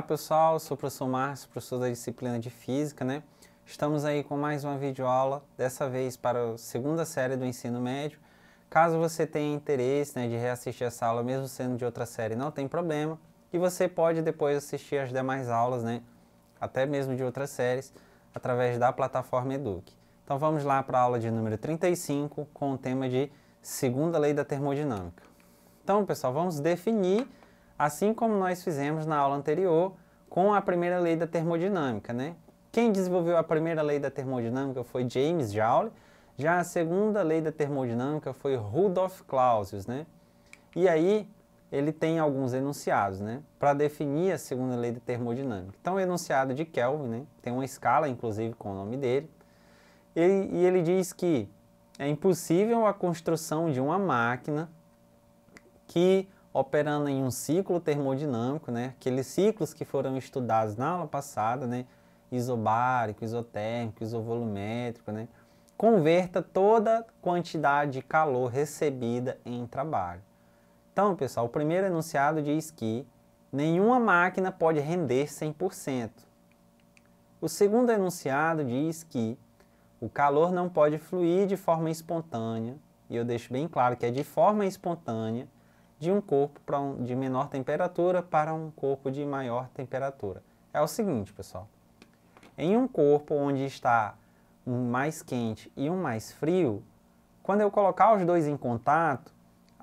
Olá pessoal, sou o professor Márcio, professor da disciplina de Física, né? Estamos aí com mais uma videoaula, dessa vez para a segunda série do ensino médio. Caso você tenha interesse né, de reassistir essa aula, mesmo sendo de outra série, não tem problema. E você pode depois assistir as demais aulas, né? Até mesmo de outras séries, através da plataforma Eduque. Então vamos lá para a aula de número 35, com o tema de Segunda Lei da Termodinâmica. Então pessoal, vamos definir assim como nós fizemos na aula anterior com a primeira lei da termodinâmica, né? Quem desenvolveu a primeira lei da termodinâmica foi James Joule, já a segunda lei da termodinâmica foi Rudolf Clausius, né? E aí ele tem alguns enunciados, né? Para definir a segunda lei da termodinâmica. Então, o enunciado de Kelvin, né? Tem uma escala, inclusive, com o nome dele. Ele, e ele diz que é impossível a construção de uma máquina que operando em um ciclo termodinâmico, né? aqueles ciclos que foram estudados na aula passada, né? isobárico, isotérmico, isovolumétrico, né? converta toda quantidade de calor recebida em trabalho. Então, pessoal, o primeiro enunciado diz que nenhuma máquina pode render 100%. O segundo enunciado diz que o calor não pode fluir de forma espontânea, e eu deixo bem claro que é de forma espontânea, de um corpo para um, de menor temperatura para um corpo de maior temperatura. É o seguinte, pessoal. Em um corpo onde está um mais quente e um mais frio, quando eu colocar os dois em contato,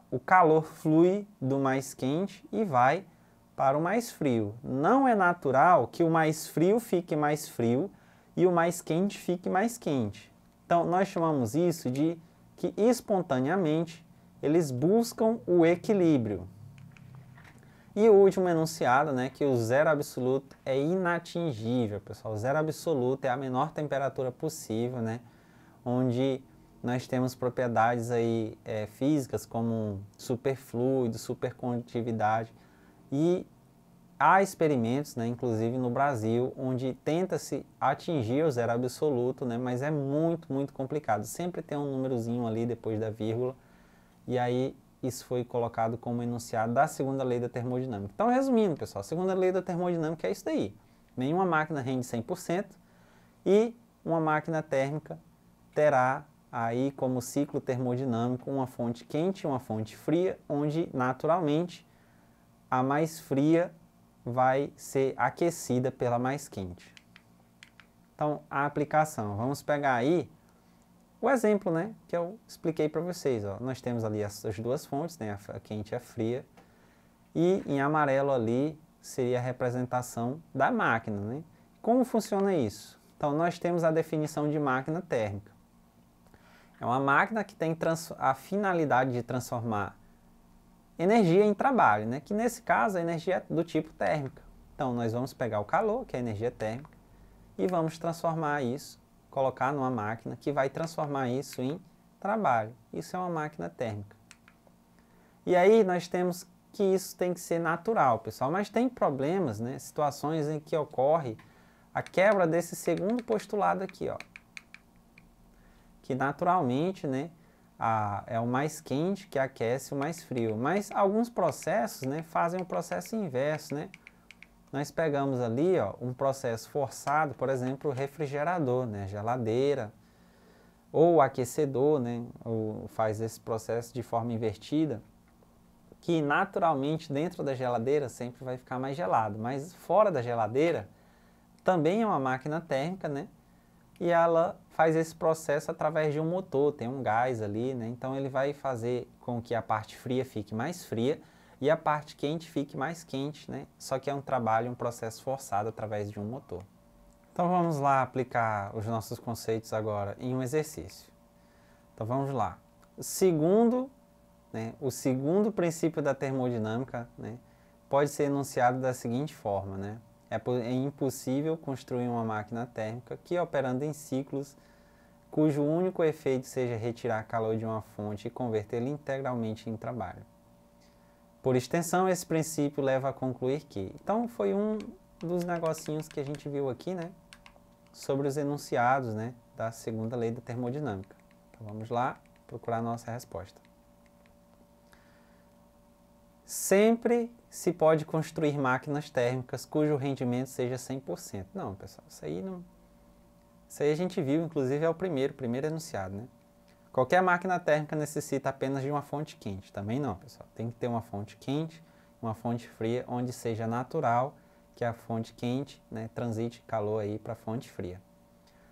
o calor flui do mais quente e vai para o mais frio. Não é natural que o mais frio fique mais frio e o mais quente fique mais quente. Então, nós chamamos isso de que espontaneamente eles buscam o equilíbrio. E o último enunciado, né, que o zero absoluto é inatingível, pessoal. O zero absoluto é a menor temperatura possível, né, onde nós temos propriedades aí é, físicas como superfluido, supercondutividade e há experimentos, né, inclusive no Brasil, onde tenta-se atingir o zero absoluto, né, mas é muito, muito complicado. Sempre tem um númerozinho ali depois da vírgula e aí isso foi colocado como enunciado da segunda lei da termodinâmica. Então, resumindo, pessoal, a segunda lei da termodinâmica é isso daí. Nenhuma máquina rende 100% e uma máquina térmica terá aí como ciclo termodinâmico uma fonte quente e uma fonte fria, onde naturalmente a mais fria vai ser aquecida pela mais quente. Então, a aplicação, vamos pegar aí o exemplo né, que eu expliquei para vocês. Ó. Nós temos ali essas duas fontes, né, a quente e a fria, e em amarelo ali seria a representação da máquina. Né? Como funciona isso? Então, nós temos a definição de máquina térmica. É uma máquina que tem a finalidade de transformar energia em trabalho, né? que nesse caso a energia é do tipo térmica. Então, nós vamos pegar o calor, que é a energia térmica, e vamos transformar isso colocar numa máquina que vai transformar isso em trabalho. Isso é uma máquina térmica. E aí nós temos que isso tem que ser natural, pessoal, mas tem problemas, né? situações em que ocorre a quebra desse segundo postulado aqui, ó. que naturalmente né, a, é o mais quente que aquece o mais frio, mas alguns processos né, fazem o processo inverso, né? nós pegamos ali ó, um processo forçado, por exemplo, refrigerador, né, geladeira, ou aquecedor, né, ou faz esse processo de forma invertida, que naturalmente dentro da geladeira sempre vai ficar mais gelado, mas fora da geladeira também é uma máquina térmica, né, e ela faz esse processo através de um motor, tem um gás ali, né, então ele vai fazer com que a parte fria fique mais fria, e a parte quente fique mais quente, né? Só que é um trabalho, um processo forçado através de um motor. Então vamos lá aplicar os nossos conceitos agora em um exercício. Então vamos lá. Segundo, né, o segundo princípio da termodinâmica né, pode ser enunciado da seguinte forma, né? É, é impossível construir uma máquina térmica que, operando em ciclos, cujo único efeito seja retirar calor de uma fonte e convertê-lo integralmente em trabalho. Por extensão, esse princípio leva a concluir que. Então, foi um dos negocinhos que a gente viu aqui, né? Sobre os enunciados, né? Da segunda lei da termodinâmica. Então, vamos lá procurar a nossa resposta. Sempre se pode construir máquinas térmicas cujo rendimento seja 100%. Não, pessoal, isso aí não. Isso aí a gente viu, inclusive, é o primeiro, primeiro enunciado, né? Qualquer máquina térmica necessita apenas de uma fonte quente. Também não, pessoal. Tem que ter uma fonte quente, uma fonte fria, onde seja natural que a fonte quente né, transite calor aí para a fonte fria.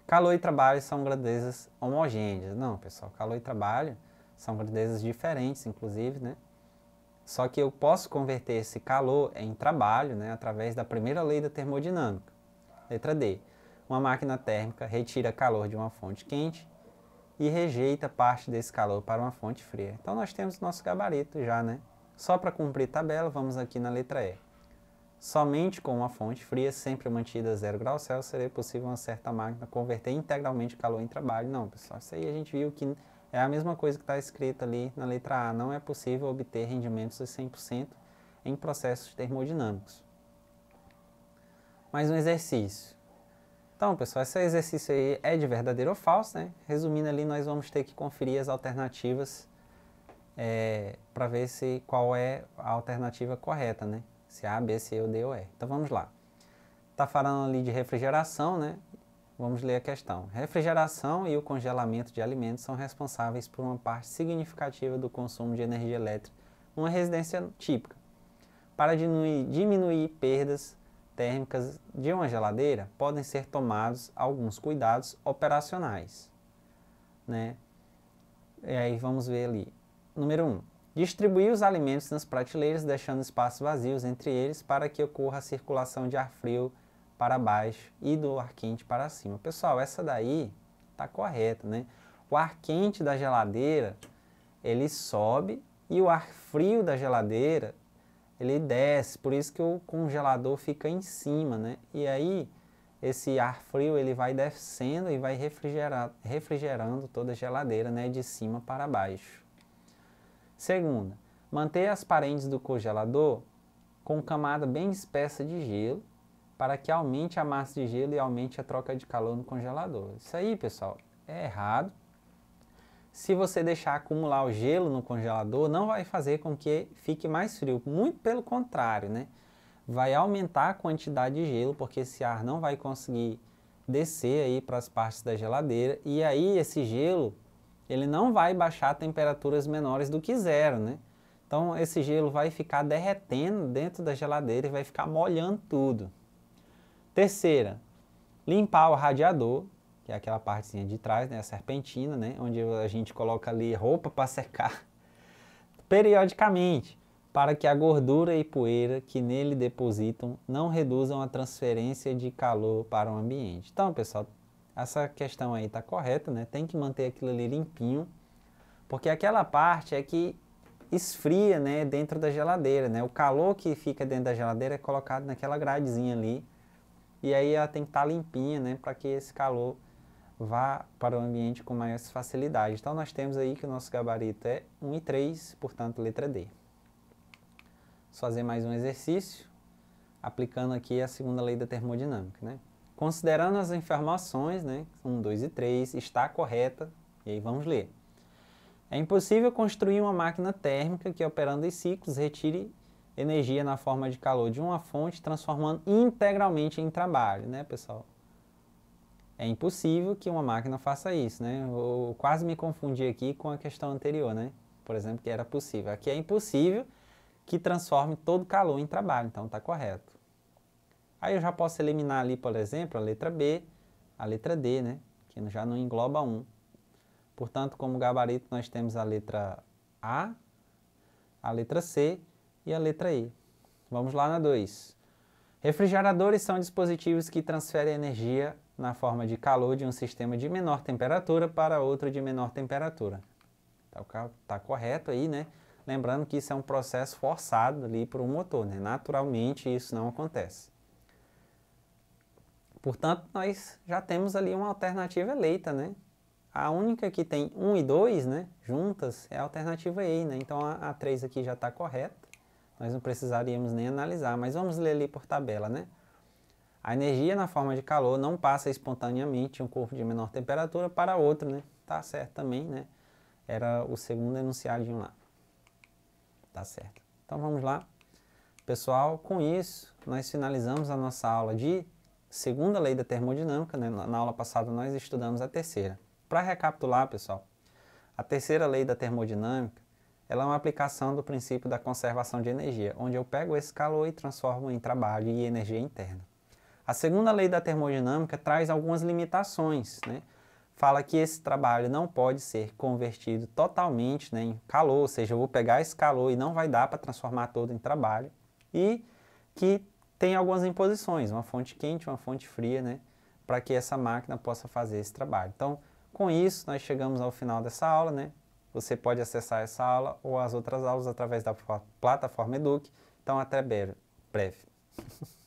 Calor e trabalho são grandezas homogêneas. Não, pessoal. Calor e trabalho são grandezas diferentes, inclusive, né? Só que eu posso converter esse calor em trabalho, né, através da primeira lei da termodinâmica. Letra D. Uma máquina térmica retira calor de uma fonte quente e rejeita parte desse calor para uma fonte fria. Então nós temos nosso gabarito já, né? Só para cumprir tabela, vamos aqui na letra E. Somente com uma fonte fria, sempre mantida a 0 graus Celsius, seria possível uma certa máquina converter integralmente calor em trabalho. Não, pessoal, isso aí a gente viu que é a mesma coisa que está escrita ali na letra A. Não é possível obter rendimentos de 100% em processos termodinâmicos. Mais um exercício. Então, pessoal, esse exercício aí é de verdadeiro ou falso, né? Resumindo ali, nós vamos ter que conferir as alternativas é, para ver se qual é a alternativa correta, né? Se é A, B, C, ou D ou E. Então, vamos lá. Está falando ali de refrigeração, né? Vamos ler a questão. Refrigeração e o congelamento de alimentos são responsáveis por uma parte significativa do consumo de energia elétrica numa residência típica. Para diminuir, diminuir perdas térmicas de uma geladeira, podem ser tomados alguns cuidados operacionais. Né? E aí vamos ver ali. Número 1. Um, distribuir os alimentos nas prateleiras, deixando espaços vazios entre eles para que ocorra a circulação de ar frio para baixo e do ar quente para cima. Pessoal, essa daí tá correta, né? O ar quente da geladeira, ele sobe e o ar frio da geladeira ele desce, por isso que o congelador fica em cima, né? E aí esse ar frio ele vai descendo e vai refrigerar, refrigerando toda a geladeira, né, de cima para baixo. Segunda, manter as paredes do congelador com camada bem espessa de gelo, para que aumente a massa de gelo e aumente a troca de calor no congelador. Isso aí, pessoal, é errado, se você deixar acumular o gelo no congelador, não vai fazer com que fique mais frio. Muito pelo contrário, né? Vai aumentar a quantidade de gelo, porque esse ar não vai conseguir descer aí para as partes da geladeira. E aí esse gelo, ele não vai baixar temperaturas menores do que zero, né? Então esse gelo vai ficar derretendo dentro da geladeira e vai ficar molhando tudo. Terceira, limpar o radiador que é aquela partezinha de trás, né, a serpentina, né, onde a gente coloca ali roupa para secar periodicamente, para que a gordura e poeira que nele depositam não reduzam a transferência de calor para o ambiente. Então, pessoal, essa questão aí está correta, né? Tem que manter aquilo ali limpinho, porque aquela parte é que esfria, né, dentro da geladeira, né? O calor que fica dentro da geladeira é colocado naquela gradezinha ali, e aí ela tem que estar tá limpinha, né, para que esse calor vá para o ambiente com maior facilidade. Então, nós temos aí que o nosso gabarito é 1 e 3, portanto, letra D. Vamos fazer mais um exercício, aplicando aqui a segunda lei da termodinâmica. Né? Considerando as informações, né, 1, 2 e 3, está correta, e aí vamos ler. É impossível construir uma máquina térmica que, operando em ciclos, retire energia na forma de calor de uma fonte, transformando integralmente em trabalho, né, pessoal? É impossível que uma máquina faça isso, né? Eu quase me confundi aqui com a questão anterior, né? Por exemplo, que era possível. Aqui é impossível que transforme todo calor em trabalho, então está correto. Aí eu já posso eliminar ali, por exemplo, a letra B, a letra D, né? Que já não engloba 1. Um. Portanto, como gabarito, nós temos a letra A, a letra C e a letra E. Vamos lá na 2. Refrigeradores são dispositivos que transferem energia na forma de calor de um sistema de menor temperatura para outro de menor temperatura. Tá, tá correto aí, né? Lembrando que isso é um processo forçado ali para o motor, né? Naturalmente isso não acontece. Portanto, nós já temos ali uma alternativa eleita, né? A única que tem 1 e 2, né, juntas, é a alternativa E, né? Então a, a 3 aqui já está correta, nós não precisaríamos nem analisar, mas vamos ler ali por tabela, né? A energia na forma de calor não passa espontaneamente um corpo de menor temperatura para outro, né? Tá certo também, né? Era o segundo enunciadinho lá. Tá certo. Então vamos lá. Pessoal, com isso, nós finalizamos a nossa aula de segunda lei da termodinâmica. Né? Na aula passada nós estudamos a terceira. Para recapitular, pessoal, a terceira lei da termodinâmica ela é uma aplicação do princípio da conservação de energia, onde eu pego esse calor e transformo em trabalho e energia interna. A segunda lei da termodinâmica traz algumas limitações, né? Fala que esse trabalho não pode ser convertido totalmente né, em calor, ou seja, eu vou pegar esse calor e não vai dar para transformar todo em trabalho. E que tem algumas imposições, uma fonte quente, uma fonte fria, né? Para que essa máquina possa fazer esse trabalho. Então, com isso, nós chegamos ao final dessa aula, né? Você pode acessar essa aula ou as outras aulas através da plataforma Educ. Então, até breve.